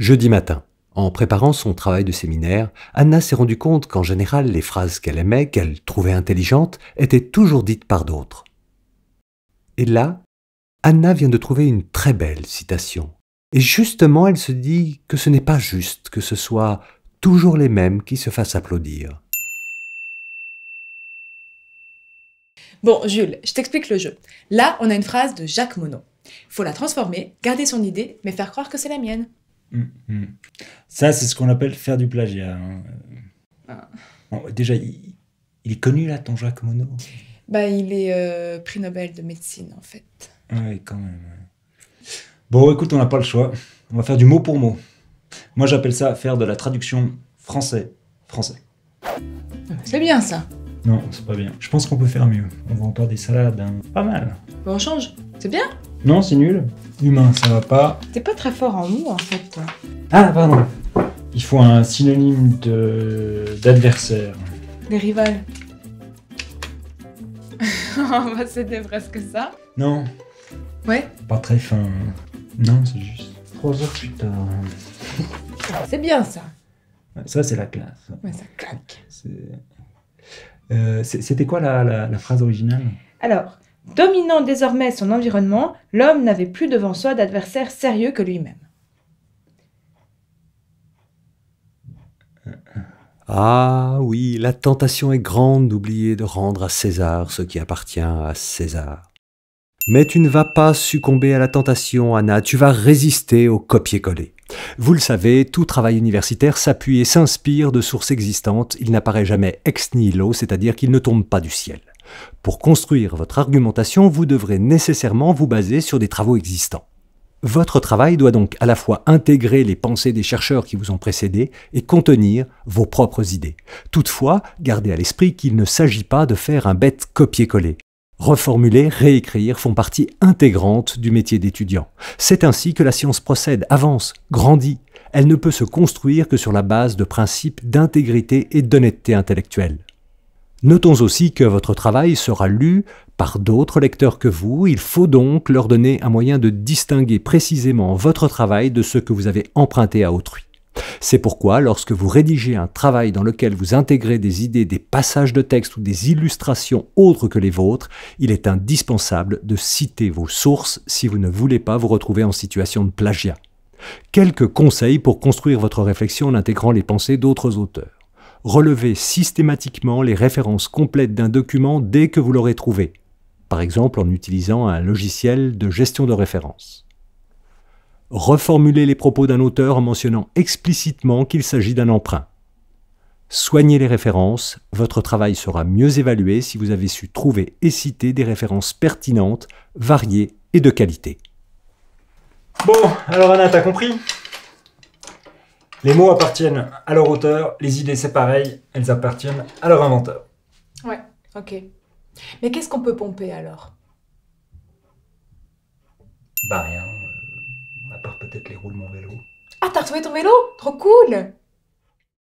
Jeudi matin, en préparant son travail de séminaire, Anna s'est rendue compte qu'en général les phrases qu'elle aimait, qu'elle trouvait intelligentes, étaient toujours dites par d'autres. Et là, Anna vient de trouver une très belle citation. Et justement, elle se dit que ce n'est pas juste que ce soit toujours les mêmes qui se fassent applaudir. Bon, Jules, je t'explique le jeu. Là, on a une phrase de Jacques Monod. Faut la transformer, garder son idée, mais faire croire que c'est la mienne. Mm, mm. Ça, c'est ce qu'on appelle faire du plagiat. Hein. Ah. déjà, il, est connu là, ton Jacques Monod bah, Il est euh, prix Nobel de médecine, en fait. Oui, quand même. Bon, écoute, on n'a pas le choix. On va faire du mot pour mot. Moi, j'appelle ça faire de la traduction français-français. C'est bien ça. Non, c'est pas bien. Je pense qu'on peut faire mieux. On va encore des salades. Hein. Pas mal. on change. C'est bien non, c'est nul. Humain, ça va pas. T'es pas très fort en mots en fait, Ah, pardon. Il faut un synonyme de d'adversaire. Des rivales. Oh, bah, c'était presque ça. Non. Ouais. Pas très fin. Non, c'est juste. Trois heures plus tard. c'est bien ça. Ça, c'est la classe. Ouais, ça claque. Euh, c'était quoi la phrase originale Alors, Dominant désormais son environnement, l'homme n'avait plus devant soi d'adversaire sérieux que lui-même. Ah oui, la tentation est grande d'oublier de rendre à César ce qui appartient à César. Mais tu ne vas pas succomber à la tentation, Anna, tu vas résister au copier-coller. Vous le savez, tout travail universitaire s'appuie et s'inspire de sources existantes, il n'apparaît jamais ex nihilo, c'est-à-dire qu'il ne tombe pas du ciel. Pour construire votre argumentation, vous devrez nécessairement vous baser sur des travaux existants. Votre travail doit donc à la fois intégrer les pensées des chercheurs qui vous ont précédé et contenir vos propres idées. Toutefois, gardez à l'esprit qu'il ne s'agit pas de faire un bête copier-coller. Reformuler, réécrire font partie intégrante du métier d'étudiant. C'est ainsi que la science procède, avance, grandit. Elle ne peut se construire que sur la base de principes d'intégrité et d'honnêteté intellectuelle. Notons aussi que votre travail sera lu par d'autres lecteurs que vous, il faut donc leur donner un moyen de distinguer précisément votre travail de ce que vous avez emprunté à autrui. C'est pourquoi, lorsque vous rédigez un travail dans lequel vous intégrez des idées, des passages de texte ou des illustrations autres que les vôtres, il est indispensable de citer vos sources si vous ne voulez pas vous retrouver en situation de plagiat. Quelques conseils pour construire votre réflexion en intégrant les pensées d'autres auteurs relevez systématiquement les références complètes d'un document dès que vous l'aurez trouvé, par exemple en utilisant un logiciel de gestion de références. Reformulez les propos d'un auteur en mentionnant explicitement qu'il s'agit d'un emprunt. Soignez les références, votre travail sera mieux évalué si vous avez su trouver et citer des références pertinentes, variées et de qualité. Bon, alors Anna, t'as compris les mots appartiennent à leur auteur, les idées c'est pareil, elles appartiennent à leur inventeur. Ouais, ok. Mais qu'est-ce qu'on peut pomper alors Bah rien, euh, à part peut-être les roues mon vélo. Ah, t'as retrouvé ton vélo Trop cool